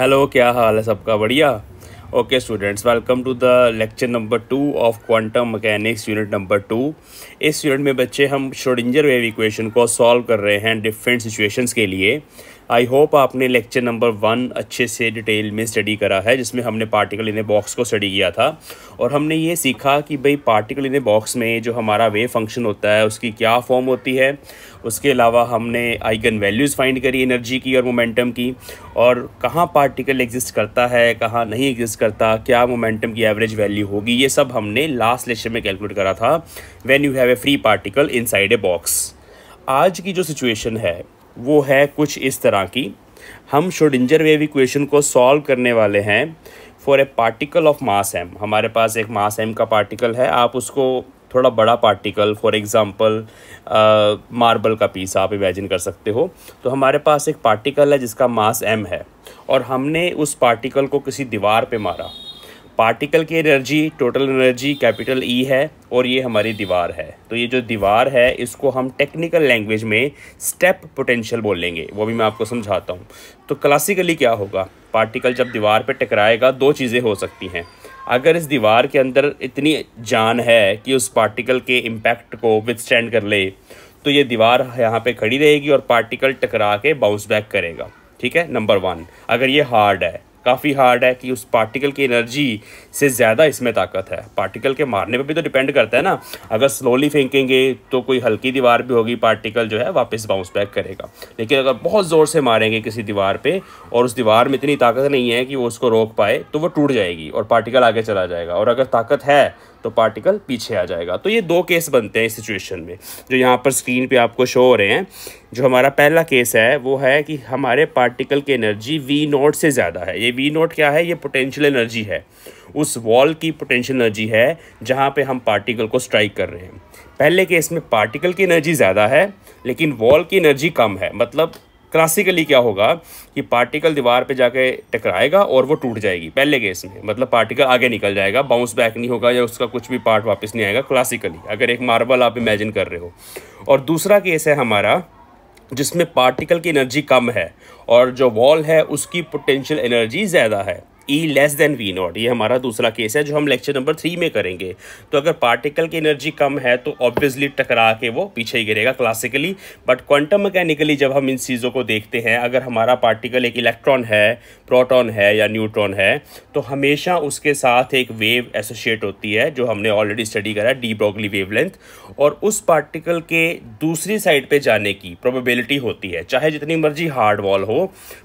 Hello क्या हाल है सबका बढ़िया okay students welcome to the lecture number two of quantum mechanics unit number two इस यूनिट में बच्चे हम श्रोडिंजर वेव इक्वेशन को सॉल्व कर रहे हैं डिफरेंट सिचुएशंस के लिए आई होप आपने लेक्चर नंबर वन अच्छे से डिटेल में स्टडी करा है जिसमें हमने पार्टिकल इन ए बॉक्स को स्टडी किया था और हमने ये सीखा कि भाई पार्टिकल इन ए बॉक्स में जो हमारा वेव फंक्शन होता है उसकी क्या फॉर्म होती है उसके अलावा हमने आइगन वैल्यूज़ फाइंड करी एनर्जी की और मोमेंटम की और कहाँ पार्टिकल एग्जिस्ट करता है कहाँ नहीं एग्जिस्ट करता क्या मोमेंटम की एवरेज वैल्यू होगी ये सब हमने लास्ट लेक्चर में कैलकुलेट करा था when you have a free particle inside a box आज की जो सिचुएशन है वो है कुछ इस तरह की हम शोडिंजर वेव इक्वेशन को सॉल्व करने वाले हैं for a particle of mass M हमारे पास एक मास एम का पार्टिकल है आप उसको थोड़ा बड़ा पार्टिकल फॉर एग्ज़ाम्पल मार्बल का पीस आप इमेजिन कर सकते हो तो हमारे पास एक पार्टिकल है जिसका मास एम है और हमने उस पार्टिकल को किसी दीवार पे मारा पार्टिकल की energy total energy capital E e है और ये हमारी दीवार है तो ये जो दीवार है इसको हम टेक्निकल लैंग्वेज में स्टेप पोटेंशियल बोलेंगे वो भी मैं आपको समझाता हूँ तो क्लासिकली क्या होगा पार्टिकल जब दीवार पर टकराएगा दो चीज़ें हो सकती हैं अगर इस दीवार के अंदर इतनी जान है कि उस पार्टिकल के इम्पैक्ट को विथस्टैंड कर ले तो ये दीवार यहाँ पर खड़ी रहेगी और पार्टिकल टकरा के बाउंस बैक करेगा ठीक है नंबर वन अगर ये हार्ड है काफ़ी हार्ड है कि उस पार्टिकल की एनर्जी से ज़्यादा इसमें ताकत है पार्टिकल के मारने पर भी तो डिपेंड करता है ना अगर स्लोली फेंकेंगे तो कोई हल्की दीवार भी होगी पार्टिकल जो है वापस बाउंस बैक करेगा लेकिन अगर बहुत ज़ोर से मारेंगे किसी दीवार पे और उस दीवार में इतनी ताकत नहीं है कि वो उसको रोक पाए तो वो टूट जाएगी और पार्टिकल आगे चला जाएगा और अगर ताकत है तो पार्टिकल पीछे आ जाएगा तो ये दो केस बनते हैं इस सिचुएशन में जो यहाँ पर स्क्रीन पे आपको शो हो रहे हैं जो हमारा पहला केस है वो है कि हमारे पार्टिकल की एनर्जी वी नोट से ज़्यादा है ये वी नोट क्या है ये पोटेंशियल एनर्जी है उस वॉल की पोटेंशियल एनर्जी है जहाँ पर हम पार्टिकल को स्ट्राइक कर रहे हैं पहले केस में पार्टिकल की एनर्जी ज़्यादा है लेकिन वॉल की एनर्जी कम है मतलब क्लासिकली क्या होगा कि पार्टिकल दीवार पे जाके टकराएगा और वो टूट जाएगी पहले केस में मतलब पार्टिकल आगे निकल जाएगा बाउंस बैक नहीं होगा या उसका कुछ भी पार्ट वापस नहीं आएगा क्लासिकली अगर एक मार्बल आप इमेजिन कर रहे हो और दूसरा केस है हमारा जिसमें पार्टिकल की एनर्जी कम है और जो वॉल है उसकी पोटेंशियल एनर्जी ज़्यादा है E less than V naught ये हमारा दूसरा केस है जो हम लेक्चर नंबर थ्री में करेंगे तो अगर पार्टिकल की एनर्जी कम है तो ऑब्वियसली टकरा के वो पीछे ही गिरेगा क्लासिकली बट क्वांटम मैकेनिकली जब हम इन चीज़ों को देखते हैं अगर हमारा पार्टिकल एक इलेक्ट्रॉन है प्रोटॉन है या न्यूट्रॉन है तो हमेशा उसके साथ एक वेव एसोशिएट होती है जो हमने ऑलरेडी स्टडी करा डी ब्रोगली वेव और उस पार्टिकल के दूसरी साइड पर जाने की प्रोबेबिलिटी होती है चाहे जितनी मर्जी हार्ड वॉल हो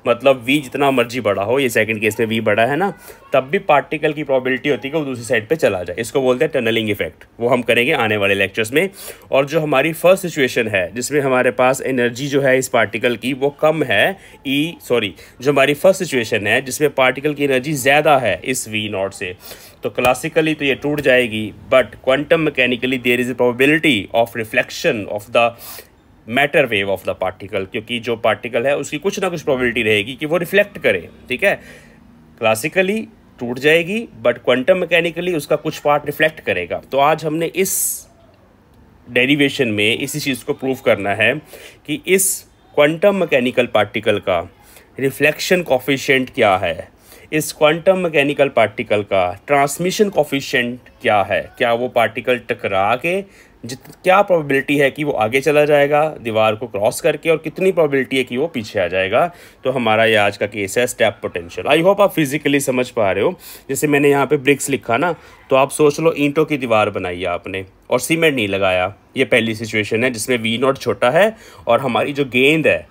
मतलब वी जितना मर्जी बड़ा हो ये सेकेंड केस में वी बड़ा रहा है ना तब भी पार्टिकल की प्रॉबिलिटी होती है कि वो दूसरी साइड पे चला जाए इसको बोलते हैं टनलिंग इफेक्ट वो हम करेंगे आने वाले लेक्चर्स में और जो हमारी फर्स्ट सिचुएशन है जिसमें हमारे पास एनर्जी जो है इस पार्टिकल की वो कम है ई e, सॉरी जो हमारी फर्स्ट सिचुएशन है जिसमें पार्टिकल की एनर्जी ज़्यादा है इस वी नॉट से तो क्लासिकली तो ये टूट जाएगी but quantum mechanically there is a probability of reflection of the matter wave of the particle क्योंकि जो पार्टिकल है उसकी कुछ ना कुछ प्रॉबिलिटी रहेगी कि वो रिफ्लेक्ट करे ठीक है क्लासिकली टूट जाएगी बट क्वांटम मैकेनिकली उसका कुछ पार्ट रिफ्लेक्ट करेगा तो आज हमने इस डेरिवेशन में इसी चीज़ को प्रूव करना है कि इस क्वांटम मैकेनिकल पार्टिकल का रिफ्लेक्शन कॉफिशेंट क्या है इस क्वांटम मैकेनिकल पार्टिकल का ट्रांसमिशन कॉफिशेंट क्या है क्या वो पार्टिकल टकरा के जित क्या प्रोबेबिलिटी है कि वो आगे चला जाएगा दीवार को क्रॉस करके और कितनी प्रोबेबिलिटी है कि वो पीछे आ जाएगा तो हमारा ये आज का केस है स्टेप पोटेंशियल आई होप आप फिजिकली समझ पा रहे हो जैसे मैंने यहाँ पे ब्रिक्स लिखा ना तो आप सोच लो ईंटों की दीवार बनाई है आपने और सीमेंट नहीं लगाया ये पहली सिचुएशन है जिसमें वी नॉट छोटा है और हमारी जो गेंद है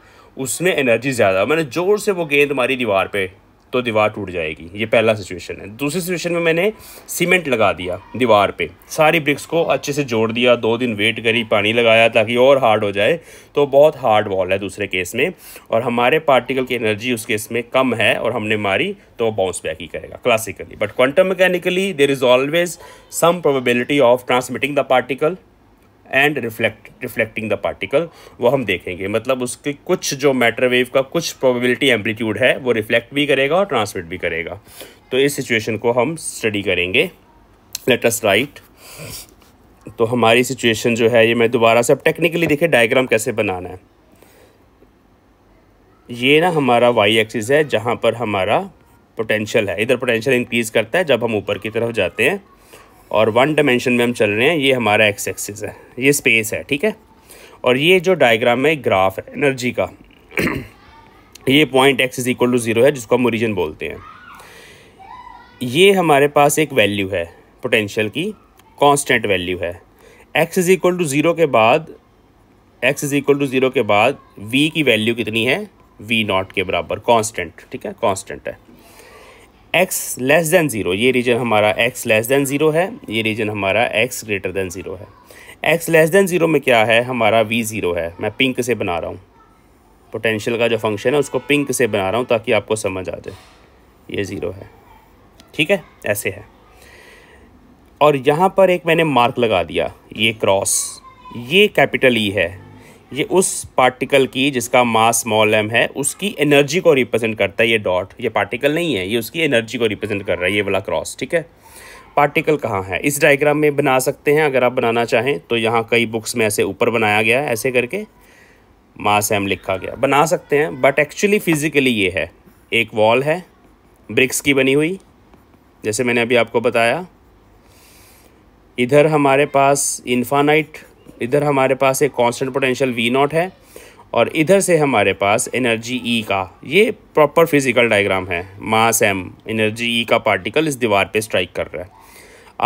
उसमें एनर्जी ज़्यादा मैंने ज़ोर से वो गेंद हमारी दीवार पर तो दीवार टूट जाएगी ये पहला सिचुएशन है दूसरी सिचुएशन में मैंने सीमेंट लगा दिया दीवार पे सारी ब्रिक्स को अच्छे से जोड़ दिया दो दिन वेट करी पानी लगाया ताकि और हार्ड हो जाए तो बहुत हार्ड वॉल है दूसरे केस में और हमारे पार्टिकल की एनर्जी उस केस में कम है और हमने मारी तो बाउंस बैक ही करेगा classically but quantum mechanically there is always some probability of transmitting the particle and reflect reflecting the particle वो हम देखेंगे मतलब उसके कुछ जो मैटर वेव का कुछ प्रोबेबिलिटी एम्पलीट्यूड है वो रिफ्लेक्ट भी करेगा और ट्रांसमिट भी करेगा तो इस सिचुएशन को हम स्टडी करेंगे लेट अस राइट तो हमारी सिचुएशन जो है ये मैं दोबारा से अब टेक्निकली देखे डायग्राम कैसे बनाना है ये ना हमारा वाई एक्सिस है जहाँ पर हमारा पोटेंशियल है इधर पोटेंशियल इंक्रीज़ करता है जब हम ऊपर की तरफ जाते हैं और वन डायमेंशन में हम चल रहे हैं ये हमारा एक्स एक्सिस है ये स्पेस है ठीक है और ये जो डायग्राम है ग्राफ है एनर्जी का ये point X is equal to zero है जिसको हम ओरिजिन बोलते हैं ये हमारे पास एक वैल्यू है पोटेंशियल की कांस्टेंट वैल्यू है X is equal to zero के बाद X is equal to zero के बाद वी की वैल्यू कितनी है वी नॉट के बराबर कांस्टेंट ठीक है कांस्टेंट है एक्स लेस दैन ज़ीरो ये रीजन हमारा एक्स लेस दैन ज़ीरो है ये रीजन हमारा एक्स ग्रेटर दैन ज़ीरो है एक्स लेस दैन ज़ीरो में क्या है हमारा वी ज़ीरो है मैं पिंक से बना रहा हूँ पोटेंशियल का जो फंक्शन है उसको पिंक से बना रहा हूँ ताकि आपको समझ आ जाए ये ज़ीरो है ठीक है ऐसे है और यहाँ पर एक मैंने मार्क लगा दिया ये क्रॉस ये कैपिटल ई e है ये उस पार्टिकल की जिसका मास स्मॉल एम है उसकी एनर्जी को रिप्रेजेंट करता है ये डॉट ये पार्टिकल नहीं है ये उसकी एनर्जी को रिप्रेजेंट कर रहा है ये वाला क्रॉस ठीक है पार्टिकल कहाँ है इस डायग्राम में बना सकते हैं अगर आप बनाना चाहें तो यहाँ कई बुक्स में ऐसे ऊपर बनाया गया है ऐसे करके मास एम लिखा गया बना सकते हैं बट एक्चुअली फिज़िकली ये है एक वॉल है ब्रिक्स की बनी हुई जैसे मैंने अभी आपको बताया इधर हमारे पास इन्फानाइट इधर हमारे पास एक कांस्टेंट पोटेंशियल वी नॉट है और इधर से हमारे पास एनर्जी ई e का ये प्रॉपर फिजिकल डायग्राम है mass M energy E e का पार्टिकल इस दीवार पे स्ट्राइक कर रहा है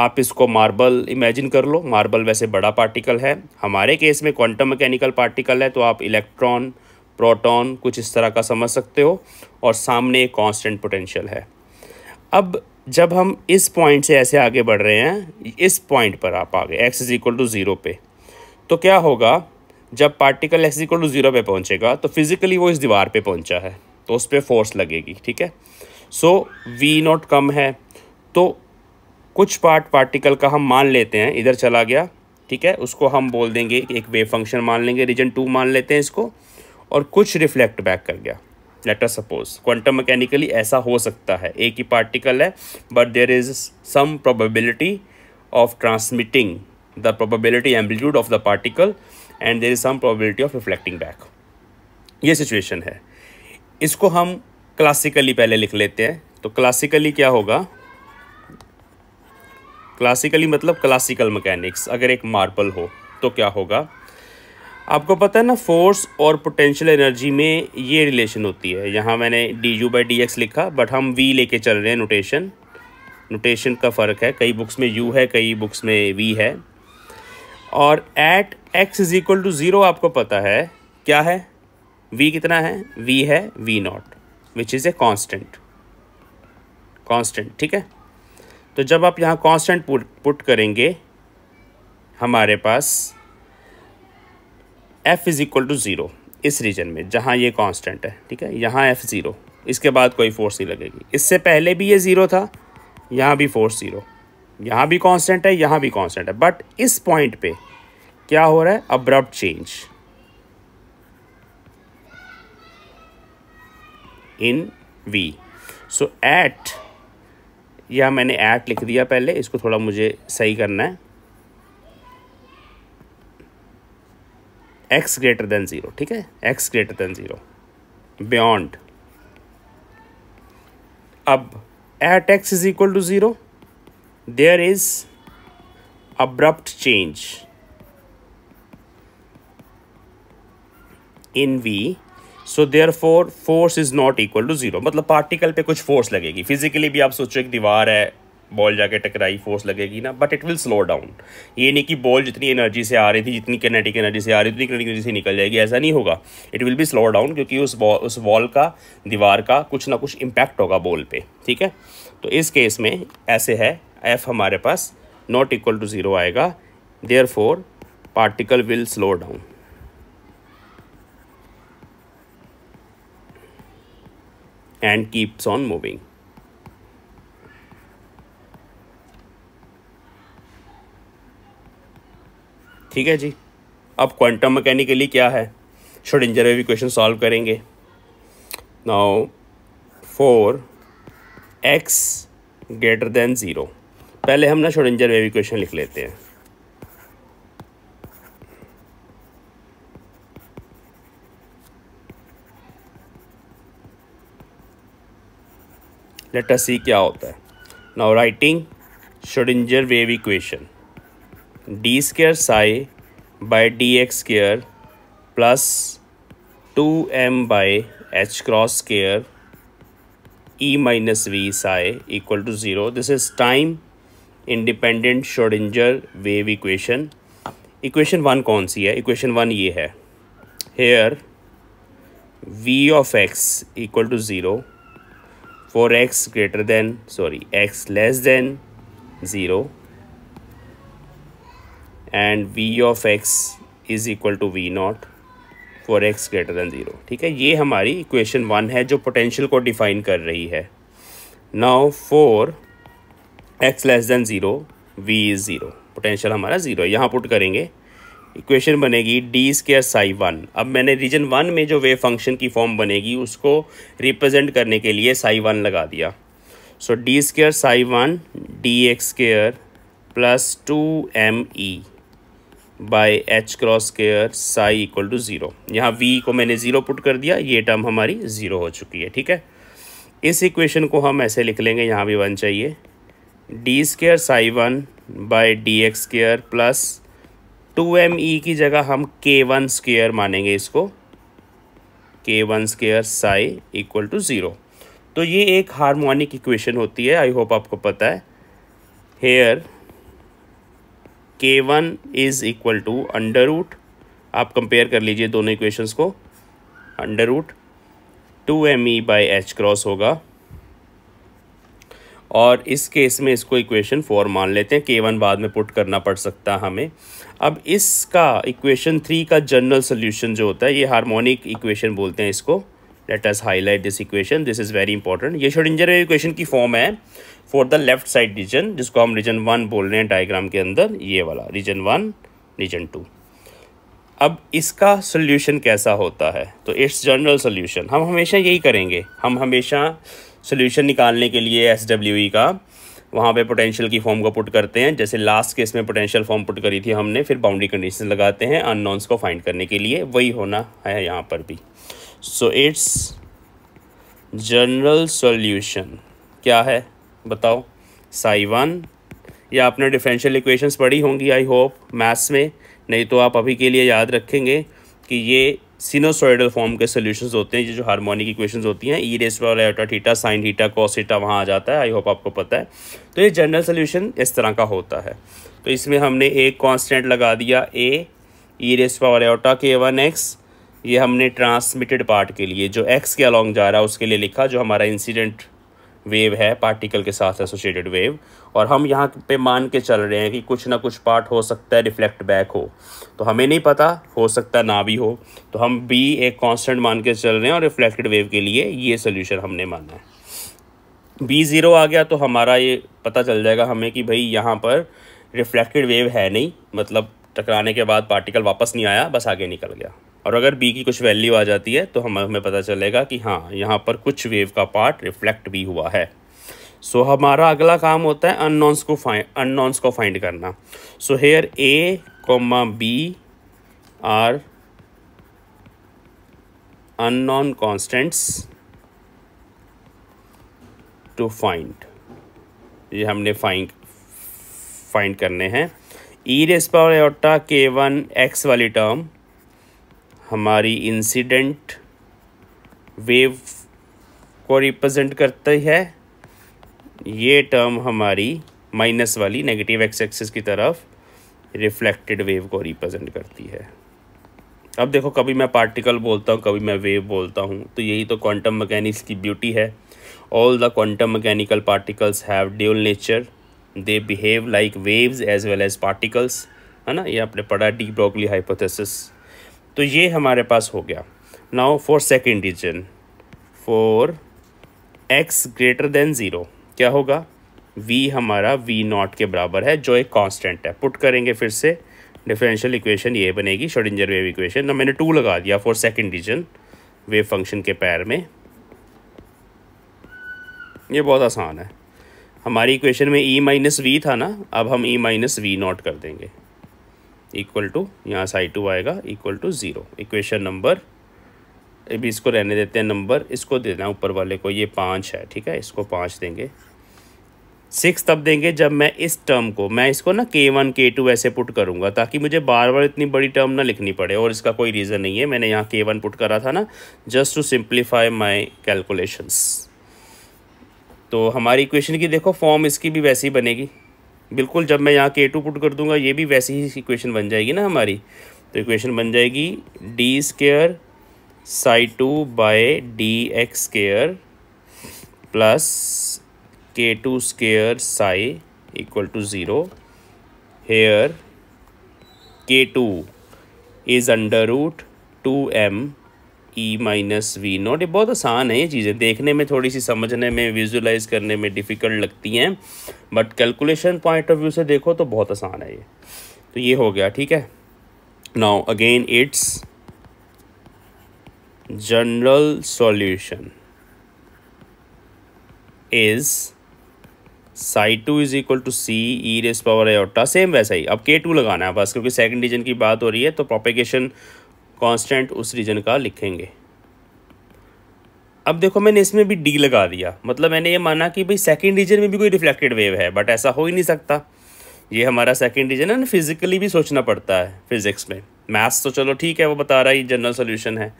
आप इसको मार्बल इमेजिन कर लो मार्बल वैसे बड़ा पार्टिकल है हमारे केस में क्वांटम मैकेनिकल पार्टिकल है तो आप इलेक्ट्रॉन प्रोटॉन कुछ इस तरह का समझ सकते हो और सामने एक कॉन्स्टेंट पोटेंशियल है अब जब हम इस पॉइंट से ऐसे आगे बढ़ रहे हैं इस पॉइंट पर आप आगे X is equal to zero पे तो क्या होगा जब particle X equal to zero पर पहुँचेगा तो फिज़िकली वो इस दीवार पर पहुँचा है तो उस पर फोर्स लगेगी ठीक है सो वी नॉट कम है तो कुछ पार्ट पार्टिकल का हम मान लेते हैं इधर चला गया ठीक है उसको हम बोल देंगे एक वेव फंक्शन मान लेंगे रीजन टू मान लेते हैं इसको और कुछ रिफ्लेक्ट बैक कर गया लेटर सपोज क्वांटम मैकेनिकली ऐसा हो सकता है एक ही पार्टिकल है but there is some probability of transmitting the probability amplitude of the particle and there is some probability of reflecting back ये सिचुएशन है इसको हम क्लासिकली पहले लिख लेते हैं तो क्लासिकली क्या होगा क्लासिकली मतलब क्लासिकल मैकेनिक्स अगर एक मार्बल हो तो क्या होगा आपको पता है ना फोर्स और पोटेंशियल एनर्जी में ये रिलेशन होती है यहाँ मैंने D U by D X लिखा बट हम वी लेके चल रहे हैं नोटेशन नोटेशन का फ़र्क है कई बुक्स में यू है कई बुक्स में वी है और at X is equal to zero आपको पता है क्या है वी कितना है वी है V naught which is a constant constant ठीक है तो जब आप यहाँ कांस्टेंट पुट करेंगे हमारे पास F is equal to zero इस रीजन में जहाँ ये कांस्टेंट है ठीक है यहाँ एफ़ ज़ीरो इसके बाद कोई फोर्स नहीं लगेगी इससे पहले भी ये ज़ीरो था यहाँ भी फोर्स ज़ीरो यहाँ भी कांस्टेंट है यहाँ भी कांस्टेंट है बट इस पॉइंट पे क्या हो रहा है abrupt change in V so at यह मैंने एट लिख दिया पहले इसको थोड़ा मुझे सही करना है एक्स ग्रेटर देन ज़ीरो ठीक है X greater than zero beyond अब at X is equal to zero there is abrupt change in V so therefore force is not equal to zero मतलब पार्टिकल पे कुछ force लगेगी physically भी आप सोचो एक दीवार है बॉल जाके टकराई फोर्स लगेगी ना but it will slow down ये नहीं कि बॉल जितनी एनर्जी से आ रही थी जितनी कैनेटिक एनर्जी से आ रही थी उतनी कैनेटिक एनर्जी से निकल जाएगी ऐसा नहीं होगा it will be slow down क्योंकि उस बॉल उस वॉल का दीवार का कुछ ना कुछ इम्पैक्ट होगा बॉल पे ठीक है तो इस केस में ऐसे है एफ हमारे पास नॉट इक्वल टू ज़ीरो आएगा therefore particle will slow down and keeps on moving ठीक है जी अब क्वांटम मैकेनिकली क्या है शोडिंजर वेव इक्वेशन सॉल्व करेंगे now for X greater than zero पहले हम ना शोडेंजर वेव इक्वेशन लिख लेते हैं लेटर सी क्या होता है now writing Schrodinger wave equation D square psi by D X square plus two M by H cross square E minus V psi equal to zero this is time independent Schrodinger wave equation equation one कौन सी है equation one ये है here V of X equal to zero for X greater than sorry X less than zero and V of X is equal to we not for X greater than zero ठीक है ये हमारी equation one है जो potential को define कर रही है now for X less than zero V is zero potential हमारा ज़ीरो है यहाँ पुट करेंगे इक्वेशन बनेगी डी स्केयर साई वन अब मैंने रीजन वन में जो वेव फंक्शन की फॉर्म बनेगी उसको रिप्रेजेंट करने के लिए साई वन लगा दिया so D square psi one D X square plus two M E by H cross square psi equal to zero यहाँ वी को मैंने ज़ीरो पुट कर दिया ये टर्म हमारी ज़ीरो हो चुकी है ठीक है इस इक्वेशन को हम ऐसे लिख लेंगे यहाँ भी वन चाहिए D square psi one by D X square plus two M E की जगह हम के वन स्केयर मानेंगे इसको K one square psi equal to zero तो ये एक हारमोनिक इक्वेशन होती है आई होप आपको पता है here K one is equal to under root आप कंपेयर कर लीजिए दोनों इक्वेशंस को under root two M E by H cross होगा और इस केस में इसको इक्वेशन फोर मान लेते हैं के वन बाद में पुट करना पड़ सकता हमें अब इसका इक्वेशन थ्री का जनरल सोल्यूशन जो होता है ये हारमोनिक इक्वेशन बोलते हैं इसको let us highlight this equation this is very important ये शोडिंजर इक्वेशन की फॉर्म है for the left side region जिसको हम रीजन वन बोल रहे हैं डायग्राम के अंदर ये वाला रीजन वन रीजन टू अब इसका सोल्यूशन कैसा होता है तो इट्स जनरल सोल्यूशन हम हमेशा यही करेंगे हम हमेशा सोल्यूशन निकालने के लिए एस डब्ल्यू ई का वहाँ पे पोटेंशियल की फॉर्म को पुट करते हैं जैसे लास्ट केस में पोटेंशियल फॉर्म पुट करी थी हमने फिर बाउंड्री कंडीशन लगाते हैं अननोन्स को फाइंड करने के लिए वही होना है यहाँ पर भी सो इट्स जनरल सॉल्यूशन क्या है बताओ साई वन या आपने डिफरेंशियल इक्वेशंस पढ़ी होंगी आई होप मैथ्स में नहीं तो आप अभी के लिए याद रखेंगे कि ये सिनोसोइडल फॉर्म के सोल्यूशन होते हैं ये जो हार्मोनिक इक्वेशन होती हैं ई रेस वाला थीटा साइन ठीटा कॉस वहाँ आ जाता है आई होप आपको पता है तो ये जनरल सोल्यूशन इस तरह का होता है तो इसमें हमने एक कॉन्स्टेंट लगा दिया A E raise power K one X ये हमने ट्रांसमिटेड पार्ट के लिए जो एक्स के अलॉन्ग जा रहा है उसके लिए लिखा जो हमारा इंसिडेंट वेव है पार्टिकल के साथ एसोसिएटेड वेव और हम यहाँ पे मान के चल रहे हैं कि कुछ ना कुछ पार्ट हो सकता है रिफ्लेक्ट बैक हो तो हमें नहीं पता हो सकता ना भी हो तो हम बी एक कांस्टेंट मान के चल रहे हैं और रिफ्लेक्टेड वेव के लिए ये सोल्यूशन हमने माना है बी ज़ीरो आ गया तो हमारा ये पता चल जाएगा हमें कि भाई यहाँ पर रिफ्लेक्टेड वेव है नहीं मतलब टकराने के बाद पार्टिकल वापस नहीं आया बस आगे निकल गया और अगर बी की कुछ वैल्यू आ जाती है तो हमें पता चलेगा कि हाँ यहाँ पर कुछ वेव का पार्ट रिफ्लेक्ट भी हुआ है सो so, हमारा अगला काम होता है अननॉन्स को फाइंड अननॉन्स को फाइंड करना so here A comma B are unknown constants to find ये हमने फाइंड फाइंड करने हैं E raise power eta K one X वाली टर्म हमारी इंसिडेंट वेव को रिप्रेजेंट करती है ये टर्म हमारी माइनस वाली नेगेटिव एक्स एक्सिस की तरफ रिफ्लेक्टेड वेव को रिप्रेजेंट करती है अब देखो कभी मैं पार्टिकल बोलता हूँ कभी मैं वेव बोलता हूँ तो यही तो क्वांटम मैकेनिक्स की ब्यूटी है all the quantum mechanical particles have dual nature they behave like waves as well as particles है ना ये आपने पढ़ा डी ब्रोकली हाइपोथेसिस तो ये हमारे पास हो गया now for second region for X greater than zero क्या होगा v हमारा v नॉट के बराबर है जो एक कांस्टेंट है पुट करेंगे फिर से डिफरेंशियल इक्वेशन ये बनेगी शोडिंजर वेव इक्वेशन ना मैंने टू लगा दिया for second region wave function के पैर में ये बहुत आसान है हमारी इक्वेशन में e माइनस वी था ना अब हम e माइनस वी नॉट कर देंगे इक्वल टू यहाँ से आई टू आएगा equal to zero equation number अभी इसको रहने देते हैं नंबर इसको दे देना ऊपर वाले को ये पाँच है ठीक है इसको पाँच देंगे सिक्स तब देंगे जब मैं इस टर्म को मैं इसको ना के वन के टू ऐसे पुट करूँगा ताकि मुझे बार बार इतनी बड़ी टर्म ना लिखनी पड़े और इसका कोई रीज़न नहीं है मैंने यहाँ के वन पुट करा था ना just to simplify my calculations तो हमारी इक्वेशन की देखो फॉर्म इसकी भी वैसी बनेगी बिल्कुल जब मैं यहाँ के टू पुट कर दूंगा ये भी वैसी ही इक्वेशन बन जाएगी ना हमारी तो इक्वेशन बन जाएगी D square psi two by D X square plus K two square psi equal to zero here K two is under root two M E minus V naught ये बहुत आसान है ये चीज़ें देखने में थोड़ी सी समझने में विजुलाइज करने में डिफ़िकल्ट लगती हैं but calculation point of view से देखो तो बहुत आसान है ये तो ये हो गया ठीक है now again its general solution is psi two is equal to C E raise power eta same वैसा ही अब के टू लगाना है बस क्योंकि सेकंड डिजन की बात हो रही है तो प्रोपेगेशन कांस्टेंट उस रीजन का लिखेंगे अब देखो मैंने इसमें भी डी लगा दिया मतलब मैंने ये माना कि भाई सेकेंड रीजन में भी कोई रिफ्लेक्टेड वेव है बट ऐसा हो ही नहीं सकता ये हमारा सेकेंड रीजन है ना फिज़िकली भी सोचना पड़ता है फिज़िक्स में मैथ्स तो चलो ठीक है वो बता रहा है जनरल सोल्यूशन है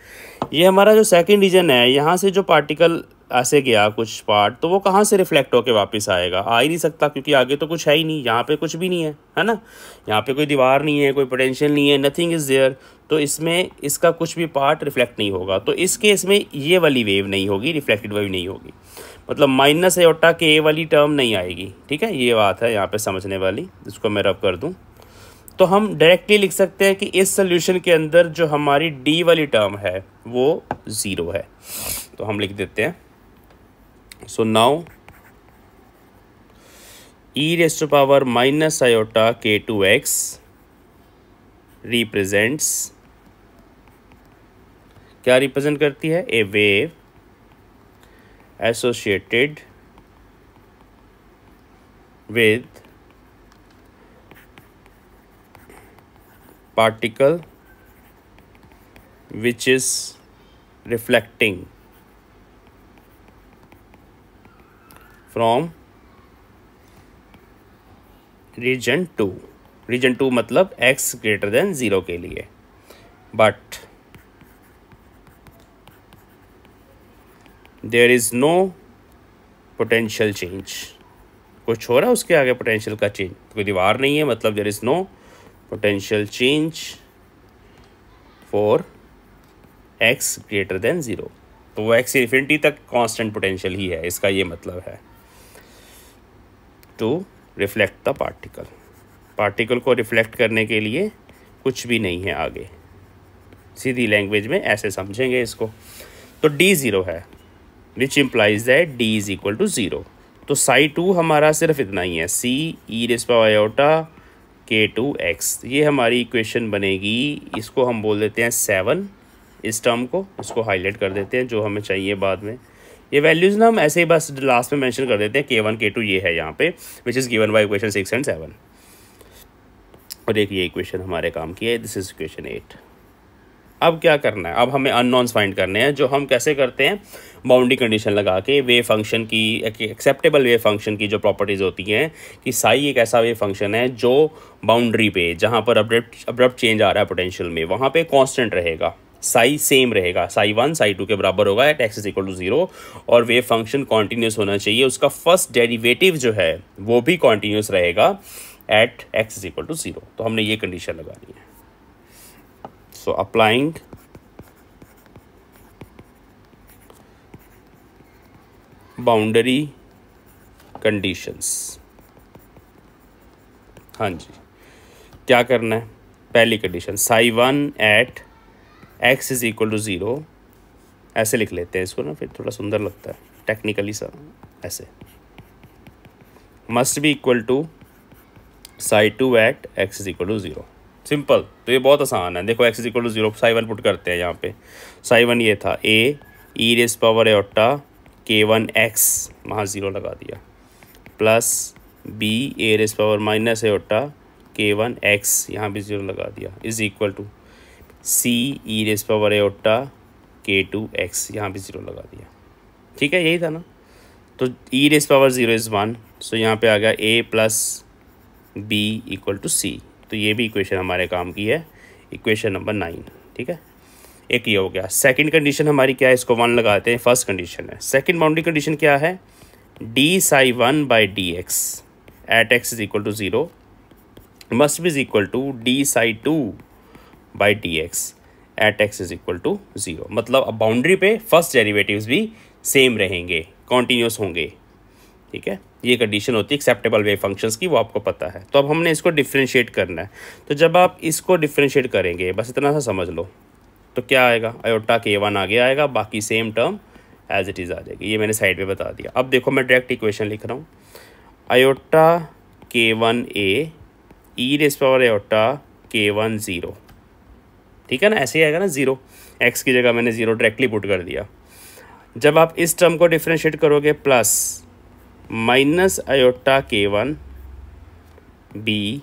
ये हमारा जो सेकेंड रीजन है यहाँ से जो पार्टिकल ऐसे गया कुछ पार्ट तो वो कहाँ से रिफ्लेक्ट होकर वापस आएगा आ ही नहीं सकता क्योंकि आगे तो कुछ है ही नहीं यहाँ पे कुछ भी नहीं है है ना यहाँ पे कोई दीवार नहीं है कोई पोटेंशियल नहीं है नथिंग इज़ देयर तो इसमें इसका कुछ भी पार्ट रिफ्लेक्ट नहीं होगा तो इस केस में ये वाली वेव नहीं होगी रिफ्लेक्टेड वेव नहीं होगी मतलब माइनस एटा के ए वाली टर्म नहीं आएगी ठीक है ये बात है यहाँ पर समझने वाली जिसको मैं रब कर दूँ तो हम डायरेक्टली लिख सकते हैं कि इस सोल्यूशन के अंदर जो हमारी डी वाली टर्म है वो ज़ीरो है तो हम लिख देते हैं so now E raise to power minus iota K two X represents क्या रिप्रेजेंट करती है a wave associated with particle which is reflecting from region two region two मतलब एक्स ग्रेटर देन ज़ीरो के लिए but there is no potential change कुछ हो रहा है उसके आगे पोटेंशियल का चेंज कोई दीवार नहीं है मतलब there is no potential change for x greater than zero तो वो x इन्फिनिटी तक कांस्टेंट पोटेंशियल ही है इसका ये मतलब है to reflect the particle particle को रिफ्लेक्ट करने के लिए कुछ भी नहीं है आगे सीधी लैंग्वेज में ऐसे समझेंगे इसको तो d ज़ीरो है which implies that d is equal to zero तो साई टू हमारा सिर्फ इतना ही है सी ई वायोटा के टू एक्स ये हमारी इक्वेशन बनेगी इसको हम बोल देते हैं सेवन इस टर्म को इसको हाईलाइट कर देते हैं जो हमें चाहिए बाद में ये वैल्यूज़ ना हम ऐसे ही बस लास्ट में मेंशन कर देते हैं के वन के टू ये है यहाँ पे which is given by equation six and seven और एक ये इक्वेशन हमारे काम की है दिस इज इक्वेशन एट अब क्या करना है अब हमें अननॉन्स फाइंड करने हैं जो हम कैसे करते हैं बाउंड्री कंडीशन लगा के वे फंक्शन की एक्सेप्टेबल वे फंक्शन की जो प्रॉपर्टीज़ होती हैं कि साई एक ऐसा वे फंक्शन है जो बाउंड्री पे जहाँ पर अब्रप्ट अब्रप्ट चेंज आ रहा है पोटेंशियल में वहाँ पे कांस्टेंट रहेगा साई सेम रहेगा साई वन साई टू के बराबर होगा at X equal to zero और वे फंक्शन कॉन्टीन्यूस होना चाहिए उसका फर्स्ट डेरीवेटिव जो है वो भी कॉन्टीन्यूस रहेगा at X equal to zero तो हमने ये कंडीशन लगानी है so applying boundary कंडीशंस हाँ जी क्या करना है पहली condition psi one at X is equal to zero ऐसे लिख लेते हैं इसको ना फिर थोड़ा सुंदर लगता है टेक्निकली सा ऐसे must be equal to psi two at X is equal to zero simple तो ये बहुत आसान है देखो X is equal to zero psi one put करते हैं यहाँ पे साई वन ये था ए E raise power eta K one x वहाँ ज़ीरो लगा दिया plus B A raise power minus eta K one X यहाँ भी ज़ीरो लगा दिया is equal to C E raise power eta K two x यहाँ भी ज़ीरो लगा दिया ठीक है यही था ना तो E raise power zero is one so यहाँ पे आ गया A plus B equal to C तो ये भी इक्वेशन हमारे काम की है इक्वेशन नंबर नाइन ठीक है एक ये हो गया सेकंड कंडीशन हमारी क्या है इसको वन लगाते हैं फर्स्ट कंडीशन है सेकंड बाउंड्री कंडीशन क्या है D psi one by D X at X is equal to zero must is equal to D psi two by D X at X is equal to zero मतलब अब boundary पे first derivative भी same रहेंगे continuous होंगे ठीक है ये condition होती है एक्सेप्टेबल वे फंक्शंस की वो आपको पता है तो अब हमने इसको डिफ्रेंशिएट करना है तो जब आप इसको डिफ्रेंशिएट करेंगे बस इतना सा समझ लो तो क्या आएगा अयोटा के वन आगे आएगा बाकी same term as it is आ जाएगी ये मैंने साइड पे बता दिया अब देखो मैं डायरेक्ट इक्वेशन लिख रहा हूँ iota K one A E raise power iota K one zero ठीक है ना ऐसे ही आएगा ना ज़ीरो एक्स की जगह मैंने ज़ीरो डायरेक्टली पुट कर दिया जब आप इस टर्म को डिफ्रेंशिएट करोगे plus minus iota K one B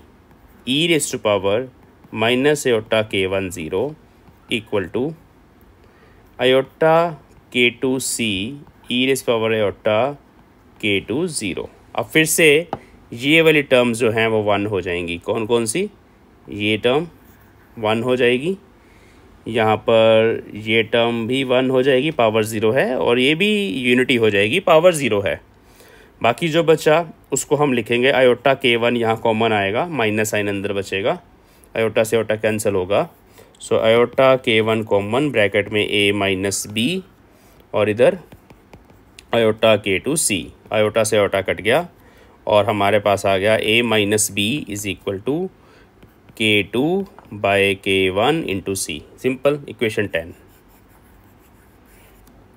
E raise to power minus iota K one zero equal to iota K two C E raise power iota K two zero अब फिर से ये वाली टर्म्स जो हैं वो वन हो जाएंगी कौन कौन सी ये टर्म वन हो जाएगी यहाँ पर ये टर्म भी वन हो जाएगी पावर ज़ीरो है और ये भी यूनिटी हो जाएगी पावर ज़ीरो है बाकी जो बचा उसको हम लिखेंगे आयोटा के वन यहाँ कॉमन आएगा माइनस साइन अंदर बचेगा आयोटा से आयोटा कैंसिल होगा so iota K one common bracket में ए माइनस बी और इधर iota K two C iota से आयोटा कट गया और हमारे पास आ गया A minus B is equal to K two by K one into C simple equation ten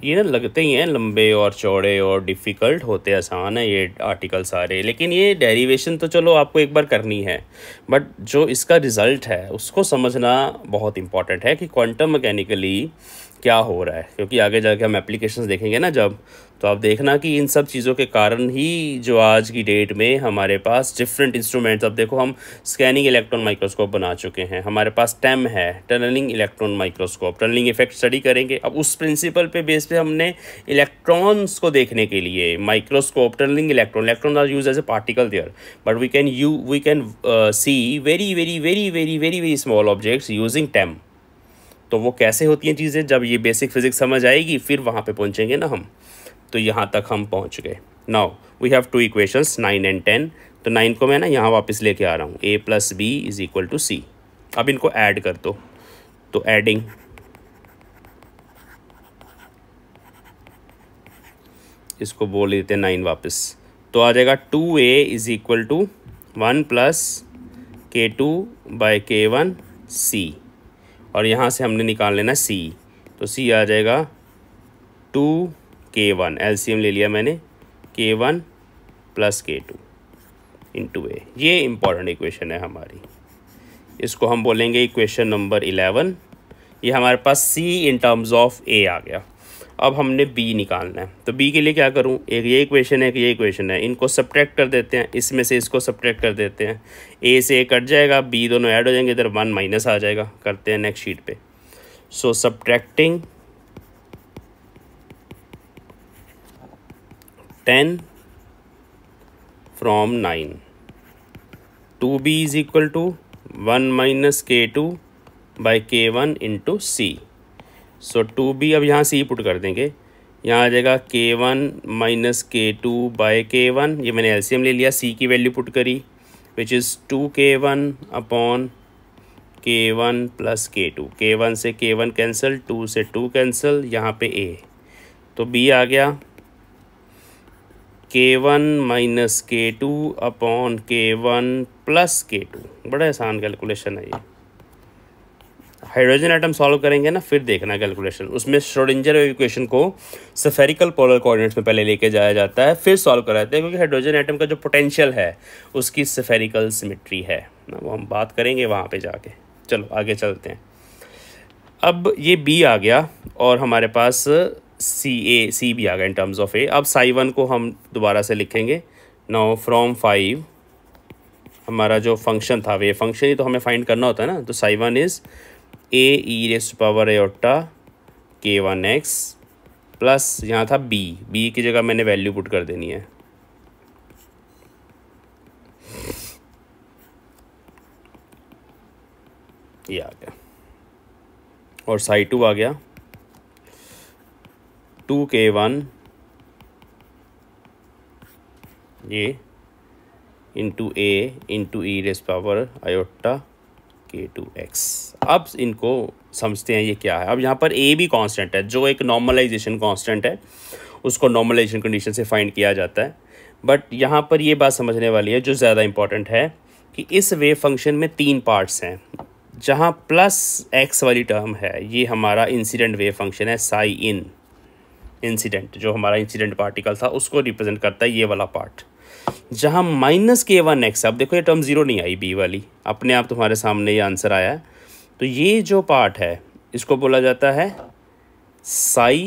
ये ना लगते ही हैं लंबे और चौड़े और डिफ़िकल्ट होते आसान है ये आर्टिकल सारे लेकिन ये डेरिवेशन तो चलो आपको एक बार करनी है बट जो इसका रिज़ल्ट है उसको समझना बहुत इम्पॉर्टेंट है कि क्वांटम मैकेनिकली क्या हो रहा है क्योंकि आगे जाके हम एप्लीकेशन देखेंगे ना जब तो आप देखना कि इन सब चीज़ों के कारण ही जो आज की डेट में हमारे पास डिफरेंट इंस्ट्रूमेंट्स अब देखो हम स्कैनिंग इलेक्ट्रॉन माइक्रोस्कोप बना चुके हैं हमारे पास टेम है tunneling electron microscope tunneling effect study करेंगे अब उस प्रिंसिपल पे बेस पे हमने इलेक्ट्रॉन्स को देखने के लिए microscope tunneling electron electron are use as a particle there but we can you we can see very very very very very very small objects using TEM तो वो कैसे होती हैं चीज़ें जब ये बेसिक फिज़िक्स समझ आएगी फिर वहाँ पे पहुँचेंगे ना हम तो यहाँ तक हम पहुँच गए now we have two equations nine and ten तो नाइन को मैं ना यहाँ वापस लेके आ रहा हूँ A plus B is equal to C अब इनको ऐड कर दो तो एडिंग इसको बोल देते हैं नाइन वापस तो आ जाएगा two A is equal to one plus K two by K one C और यहाँ से हमने निकाल लेना सी तो सी आ जाएगा टू के वन एल ले लिया मैंने K one plus K two into A ये इम्पॉर्टेंट इक्वेशन है हमारी इसको हम बोलेंगे इक्वेशन नंबर इलेवन ये हमारे पास सी इन टर्म्स ऑफ ए आ गया अब हमने बी निकालना है तो बी के लिए क्या करूँ एक ये इक्वेशन है एक ये इक्वेशन है इनको सब्ट्रैक्ट कर देते हैं इसमें से इसको सब्ट्रैक्ट कर देते हैं ए से ए कट जाएगा बी दोनों ऐड हो जाएंगे इधर वन माइनस आ जाएगा करते हैं नेक्स्ट शीट पे so subtracting ten from nine two B is equal to one minus K two by K one into C so two B अब यहाँ से ही पुट कर देंगे यहाँ आ जाएगा K one minus K two by K one ये मैंने एलसीएम ले लिया सी की वैल्यू पुट करी which is two K one upon K one plus K two K one से के वन कैंसिल टू से टू कैंसिल यहाँ पे ए तो बी आ गया K one minus K two upon K one plus K two बड़ा आसान calculation है ये हाइड्रोजन आइटम सॉल्व करेंगे ना फिर देखना कैलकुलेशन उसमें श्रोडिंजर इक्वेशन को सफेरिकल पोलर कोऑर्डिनेट्स में पहले लेके जाया जाता है फिर सॉल्व कराते हैं क्योंकि हाइड्रोजन आइटम का जो पोटेंशियल है उसकी सफेरिकल सिमिट्री है ना वो हम बात करेंगे वहाँ पर जाके चलो आगे चलते हैं अब ये बी आ गया और हमारे पास सी ए सी भी आ गया इन टर्म्स ऑफ ए अब साई वन को हम दोबारा से लिखेंगे नाउ फ्रॉम फाइव हमारा जो फंक्शन था वे फंक्शन ही तो हमें फाइंड करना होता है ना तो psi one is A E raise power eta K one x plus यहाँ था बी बी की जगह मैंने वैल्यू पुट कर देनी है ये आ गया और साई टू आ गया टू के वन ये into A into E raise power iota K two X अब इनको समझते हैं ये क्या है अब यहाँ पर ए भी कांस्टेंट है जो एक नॉर्मलाइजेशन कांस्टेंट है उसको नॉर्मलाइजेशन कंडीशन से फाइंड किया जाता है बट यहाँ पर ये बात समझने वाली है जो ज़्यादा इंपॉर्टेंट है कि इस वेव फंक्शन में तीन पार्ट्स हैं जहाँ प्लस एक्स वाली टर्म है ये हमारा इंसीडेंट वेव फंक्शन है साई इन इंसीडेंट जो हमारा इंसीडेंट पार्टिकल था उसको रिप्रेजेंट करता है ये वाला पार्ट जहाँ माइनस के वन एक्स अब देखो ये टर्म ज़ीरो नहीं आई बी वाली अपने आप तुम्हारे सामने ये आंसर आया तो ये जो पार्ट है इसको बोला जाता है साई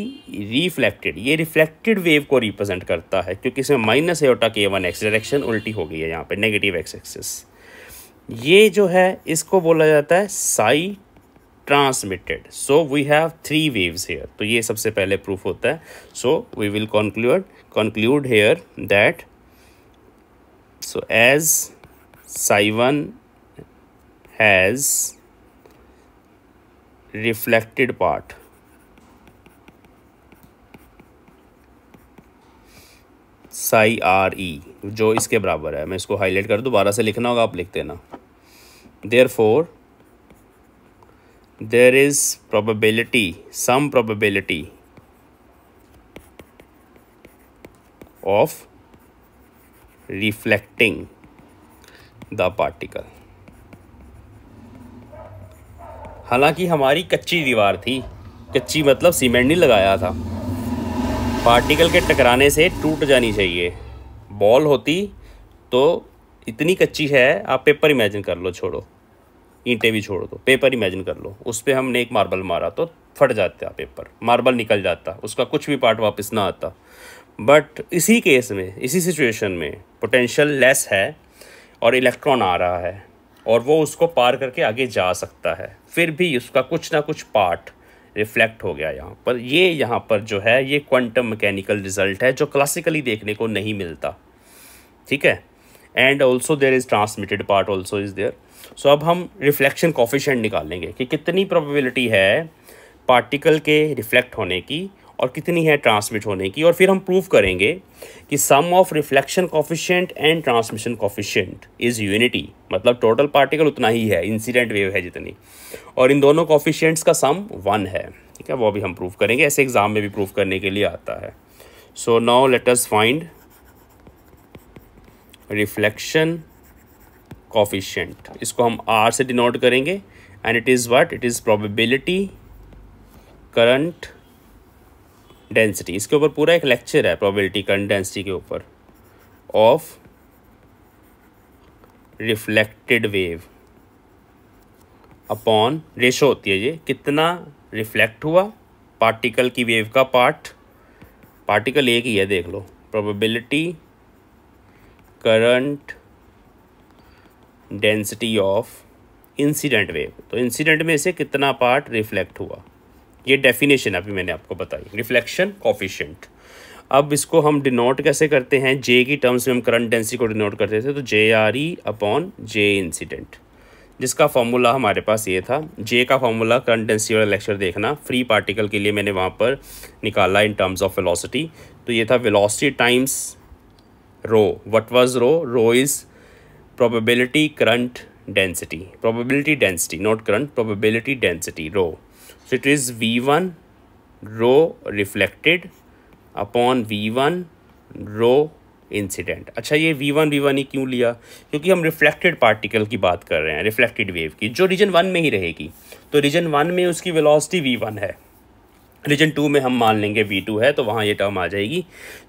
रिफ्लेक्टेड ये रिफ्लेक्टेड वेव को रिप्रेजेंट करता है क्योंकि इसमें minus eta K one x direction उल्टी हो गई है यहाँ पे नेगेटिव एक्स एक्सिस ये जो है इसको बोला जाता है psi transmitted so we have three waves here तो ये सबसे पहले प्रूफ होता है so we will conclude conclude here that so as 1 has reflected part psi R E जो इसके बराबर है मैं इसको हाईलाइट कर दोबारा से लिखना होगा आप लिख देना there for there is probability sum probability of reflecting the particle हालांकि हमारी कच्ची दीवार थी कच्ची मतलब सीमेंट नहीं लगाया था पार्टिकल के टकराने से टूट जानी चाहिए बॉल होती तो इतनी कच्ची है आप पेपर इमेजिन कर लो छोड़ो ईंटे भी छोड़ दो पेपर इमेजिन कर लो उस पर हमने एक मार्बल मारा तो फट जाता पेपर मार्बल निकल जाता उसका कुछ भी पार्ट वापस ना आता बट इसी केस में इसी सिचुएशन में पोटेंशियल लेस है और इलेक्ट्रॉन आ रहा है और वो उसको पार करके आगे जा सकता है फिर भी उसका कुछ ना कुछ पार्ट रिफ्लेक्ट हो गया यहाँ पर ये यहाँ पर जो है ये क्वांटम मैकेनिकल रिजल्ट है जो क्लासिकली देखने को नहीं मिलता ठीक है and also there is transmitted part also is there so अब हम रिफ्लेक्शन कॉफिशेंट निकालेंगे कि कितनी प्रोबेबिलिटी है पार्टिकल के रिफ्लेक्ट होने की और कितनी है ट्रांसमिट होने की और फिर हम प्रूव करेंगे कि sum of reflection coefficient and transmission coefficient is unity मतलब टोटल पार्टिकल उतना ही है इंसिडेंट वेव है जितनी और इन दोनों कॉफिशेंट्स का सम वन है ठीक है वो भी हम प्रूव करेंगे ऐसे एग्ज़ाम में भी प्रूव करने के लिए आता है so now let us find reflection coefficient इसको हम आर से डिनोट करेंगे and it is what it is probability current density इसके ऊपर पूरा एक लेक्चर है प्रोबेबिलिटी करंट डेंसिटी के ऊपर of reflected wave upon ratio होती है ये कितना रिफ्लेक्ट हुआ पार्टिकल की वेव का पार्ट पार्टिकल एक ही है देख लो probability current density of incident wave तो इंसिडेंट में से कितना पार्ट रिफ्लेक्ट हुआ ये डेफिनेशन अभी मैंने आपको बताई रिफ्लेक्शन कॉफिशेंट अब इसको हम डिनोट कैसे करते हैं जे की टर्म्स में हम करंट डेंसिटी को डिनोट करते थे तो J R E upon J incident जिसका फॉर्मूला हमारे पास ये था जे का फॉर्मूला करंट डेंसिटी वाला लेक्चर देखना फ्री पार्टिकल के लिए मैंने वहाँ पर निकाला इन टर्म्स ऑफ वेलोसिटी तो ये था velocity times rho what was rho rho is probability current density probability density not current probability density rho So it is V1 rho reflected upon V1 rho incident अच्छा ये V one V one ही क्यों लिया क्योंकि हम reflected particle की बात कर रहे हैं रिफ्लेक्टेड वेव की जो रीजन वन में ही रहेगी तो रीजन वन में उसकी वेलोसिटी वी वन है रीजन टू में हम मान लेंगे वी टू है तो वहाँ ये टर्म आ जाएगी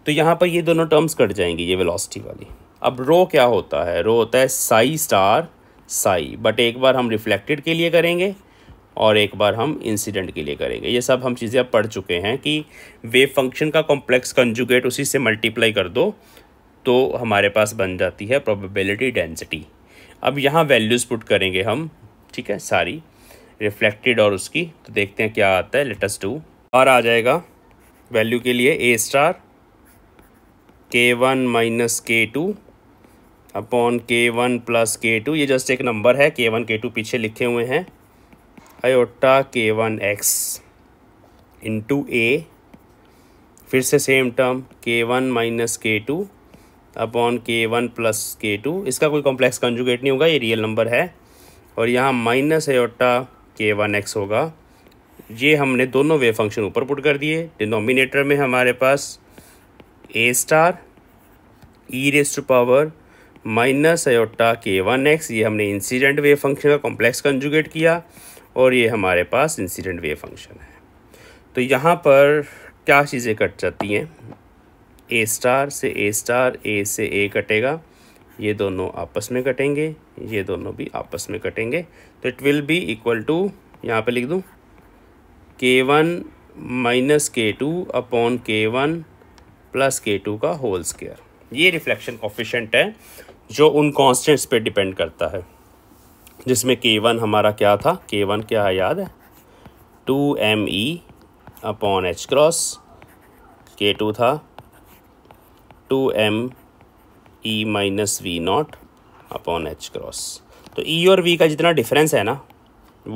तो यहाँ पर ये दोनों टर्म्स कट जाएंगी ये वेलोसिटी वाली अब रो क्या होता है रो होता है साई स्टार साई बट एक बार हम रिफ्लेक्टेड के लिए करेंगे और एक बार हम इंसिडेंट के लिए करेंगे ये सब हम चीज़ें अब पढ़ चुके हैं कि वेव फंक्शन का कॉम्प्लेक्स कंजुगेट उसी से मल्टीप्लाई कर दो तो हमारे पास बन जाती है प्रोबेबिलिटी डेंसिटी अब यहाँ वैल्यूज़ पुट करेंगे हम ठीक है सारी रिफ्लेक्टेड और उसकी तो देखते हैं क्या आता है लेटस टू और आ जाएगा वैल्यू के लिए A star K one minus K two upon K one plus K two ये जस्ट एक नंबर है के वन के टू पीछे लिखे हुए हैं iota K one x into A फिर से same term K one minus K two upon K one plus K two इसका कोई कॉम्प्लेक्स कंजुगेट नहीं होगा ये रियल नंबर है और यहाँ minus iota K one X होगा ये हमने दोनों वे फंक्शन ऊपर पुट कर दिए डिनोमिनेटर में हमारे पास A star E raise to power minus iota K one X ये हमने इंसिडेंट वेव फंक्शन का कॉम्प्लेक्स कंजुगेट किया और ये हमारे पास इंसिडेंट वेव फंक्शन है तो यहाँ पर क्या चीज़ें कट जाती हैं ए स्टार से ए स्टार ए से ए कटेगा ये दोनों आपस में कटेंगे ये दोनों भी आपस में कटेंगे तो it will be equal to यहाँ पे लिख दूँ K one minus K two upon K one plus K two का होल स्केयर ये रिफ्लेक्शन कॉफिशेंट है जो उन कॉन्स्टेंट्स पे डिपेंड करता है जिसमें के वन हमारा क्या था के वन क्या है याद है two M E upon H cross K two था two M E minus V naught upon H cross तो ई e और वी का जितना डिफरेंस है ना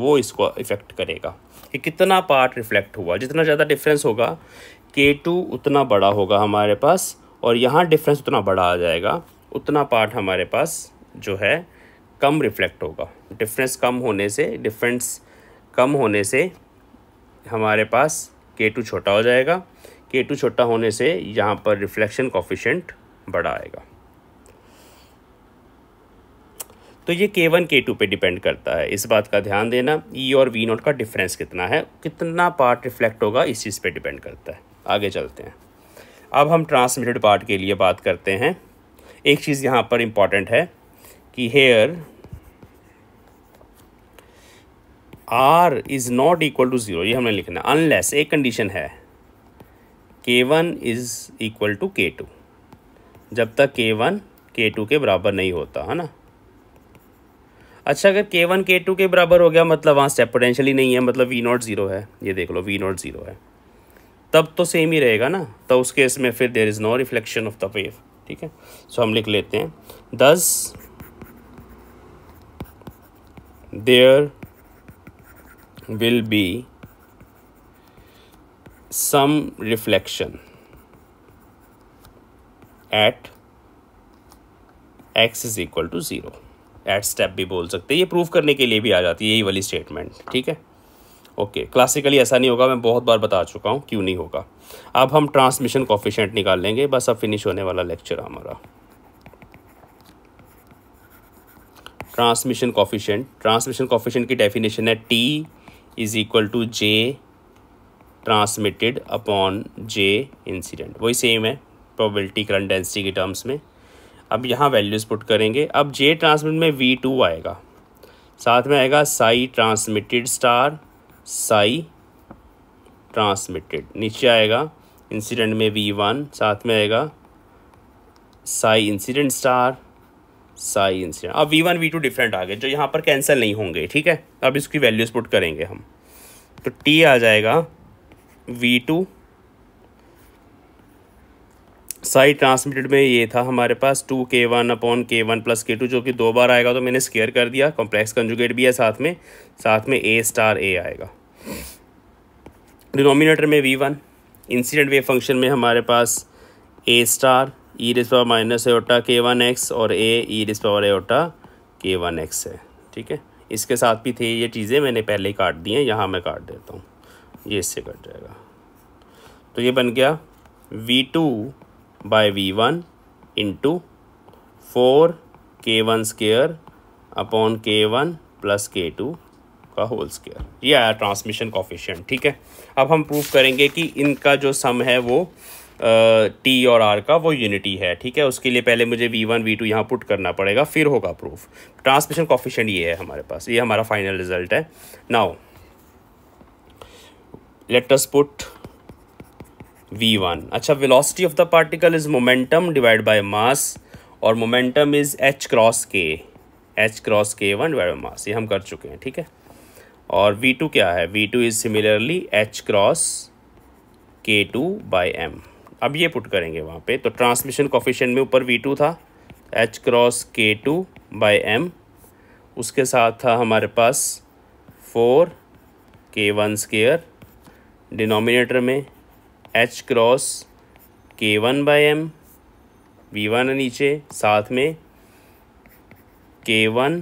वो इसको इफ़ेक्ट करेगा कि कितना पार्ट रिफ्लेक्ट हुआ जितना ज़्यादा डिफरेंस होगा के टू उतना बड़ा होगा हमारे पास और यहाँ डिफरेंस उतना बड़ा आ जाएगा उतना पार्ट हमारे पास जो है कम रिफ्लेक्ट होगा डिफरेंस कम होने से डिफरेंस कम होने से हमारे पास के टू छोटा हो जाएगा के टू छोटा होने से यहाँ पर रिफ्लेक्शन कॉफिशेंट बड़ा आएगा तो ये के वन के टू पर डिपेंड करता है इस बात का ध्यान देना ई e और वी नोट का डिफरेंस कितना है कितना पार्ट रिफ्लेक्ट होगा इस चीज़ पे डिपेंड करता है आगे चलते हैं अब हम ट्रांसमिटेड पार्ट के लिए बात करते हैं एक चीज़ यहाँ पर इम्पॉर्टेंट है कि here R is not equal to zero हमने लिखना अनलेस एक कंडीशन है K one is equal to K two जब तक के वन के टू के बराबर नहीं होता है ना अच्छा अगर के वन के टू के बराबर हो गया मतलब वहाँ स्टेप पोटेंशियल ही नहीं है मतलब वी नॉट ज़ीरो है ये देख लो वी नॉट ज़ीरो है तब तो सेम ही रहेगा ना तो उस केस में फिर there is no reflection of the wave ठीक है सो हम लिख लेते हैं thus there will be some reflection at x is equal to zero. At step भी बोल सकते हैं ये प्रूव करने के लिए भी आ जाती है यही वाली स्टेटमेंट ठीक है ओके okay, क्लासिकली ऐसा नहीं होगा मैं बहुत बार बता चुका हूँ क्यों नहीं होगा अब हम ट्रांसमिशन कॉफिशेंट निकाल लेंगे बस अब फिनिश होने वाला लेक्चर हमारा ट्रांसमिशन कॉफिशेंट ट्रांसमिशन कॉफिशेंट की डेफिनेशन है T is equal to J transmitted upon J incident वही सेम है प्रोबेबिलिटी करंट डेंसिटी के टर्म्स में अब यहाँ वैल्यूज़ पुट करेंगे अब जे ट्रांसमिट में वी टू आएगा साथ में आएगा psi transmitted star psi transmitted नीचे आएगा इंसिडेंट में वी वन साथ में आएगा साई इंसिडेंट स्टार साइंस अब V one V two different आ गए जो यहाँ पर कैंसिल नहीं होंगे ठीक है अब इसकी वैल्यूज पुट करेंगे हम तो टी आ जाएगा वी टू साई ट्रांसमिटेड में ये था हमारे पास two K one upon K one plus K two जो कि दो बार आएगा तो मैंने स्केयर कर दिया कॉम्प्लेक्स कंजुगेट भी है साथ में साथ में ए स्टार ए आएगा डिनोमिनेटर में V one incident wave function में हमारे पास ए स्टार ई रिस power minus eta K one x और ए ई रिस power eta K one x है ठीक है इसके साथ भी थे ये चीज़ें मैंने पहले ही काट दी हैं यहाँ मैं काट देता हूँ ये इससे कट जाएगा तो ये बन गया V two by V one into four K one square upon K one plus K two का होल स्केयर ये आया ट्रांसमिशन कॉफिशियंट ठीक है अब हम प्रूव करेंगे कि इनका जो सम है वो टी और आर का वो यूनिटी है ठीक है उसके लिए पहले मुझे वी वन वी टू यहाँ पुट करना पड़ेगा फिर होगा प्रूफ ट्रांसमिशन कॉफिशेंट ये है हमारे पास ये हमारा फाइनल रिजल्ट है now let's put V one अच्छा velocity of the particle is momentum divide by mass और momentum is H cross K H cross K one divide by mass ये हम कर चुके हैं ठीक है और वी टू क्या है V two is similarly H cross K two by M अब ये पुट करेंगे वहाँ पे तो ट्रांसमिशन कॉफिशेंट में ऊपर वी टू था H cross K two by M उसके साथ था हमारे पास four K one square denominator में H cross K one by M V one नीचे साथ में K one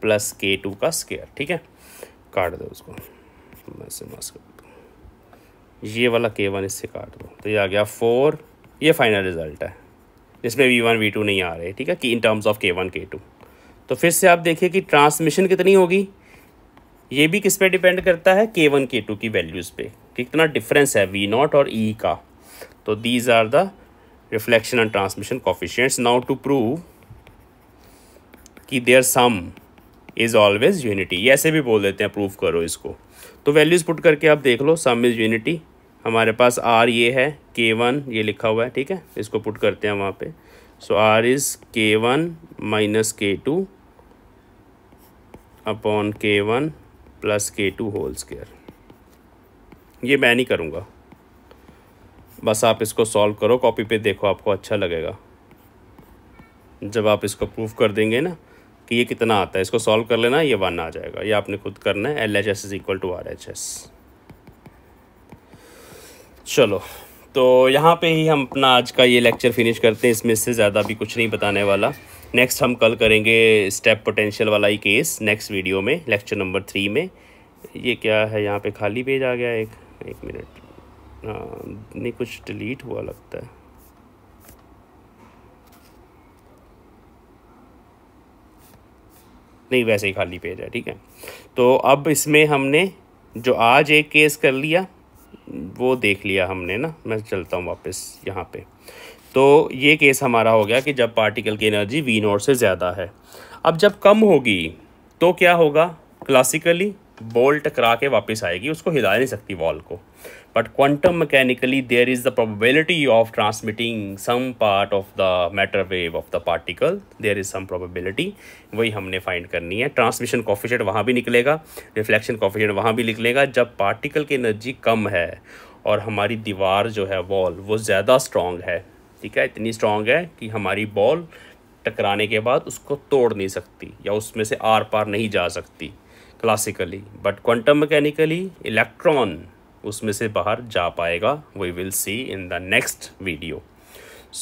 plus K two का स्केयर ठीक है काट दो उसको मैं समझ ये वाला के वन इससे काट दो तो ये आ गया फोर ये फाइनल रिज़ल्ट है इसमें वी वन वी टू नहीं आ रहे ठीक है कि in terms of K one K two तो फिर से आप देखिए कि ट्रांसमिशन कितनी होगी ये भी किस पे डिपेंड करता है के वन के टू की वैल्यूज़ पे कि कितना डिफरेंस है वी नॉट और ई e का तो these are the reflection and transmission coefficients now to prove कि their sum is always unity ऐसे भी बोल देते हैं प्रूव करो इसको तो वैल्यूज़ पुट करके आप देख लो सम इज़ यूनिटी हमारे पास आर ये है के वन ये लिखा हुआ है ठीक है इसको पुट करते हैं वहाँ पे so R is K one minus K two upon K one plus K two whole square ये मैं नहीं करूँगा बस आप इसको सॉल्व करो कॉपी पे देखो आपको अच्छा लगेगा जब आप इसको प्रूफ कर देंगे ना कि ये कितना आता है इसको सॉल्व कर लेना ये वन आ जाएगा ये आपने खुद करना है L H S is equal to R H S चलो तो यहाँ पे ही हम अपना आज का ये लेक्चर फिनिश करते हैं इसमें इससे ज़्यादा भी कुछ नहीं बताने वाला नेक्स्ट हम कल करेंगे स्टेप पोटेंशियल वाला ही केस नेक्स्ट वीडियो में लेक्चर नंबर थ्री में ये क्या है यहाँ पे खाली पेज आ गया एक एक मिनट नहीं कुछ डिलीट हुआ लगता है नहीं वैसे ही खाली पेज है ठीक है तो अब इसमें हमने जो आज एक केस कर लिया वो देख लिया हमने ना मैं चलता हूँ वापस यहाँ पे तो ये केस हमारा हो गया कि जब पार्टिकल की एनर्जी वी नोट से ज़्यादा है अब जब कम होगी तो क्या होगा क्लासिकली बॉल टकरा के वापस आएगी उसको हिला नहीं सकती वॉल को but quantum mechanically there is the probability of transmitting some part of the matter wave of the particle there is some probability वही हमने फाइंड करनी है ट्रांसमिशन कॉफिशेंट वहाँ भी निकलेगा रिफ्लेक्शन कॉफिशेंट वहाँ भी निकलेगा जब पार्टिकल की एनर्जी कम है और हमारी दीवार जो है वॉल वो ज़्यादा स्ट्रॉन्ग है ठीक है इतनी स्ट्रॉन्ग है कि हमारी बॉल टकराने के बाद उसको तोड़ नहीं सकती या उसमें से आर पार नहीं जा सकती classically but quantum mechanically electron उसमें से बाहर जा पाएगा we will see in the next video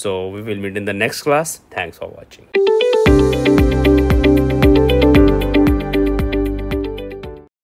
so we will meet in the next class thanks for watching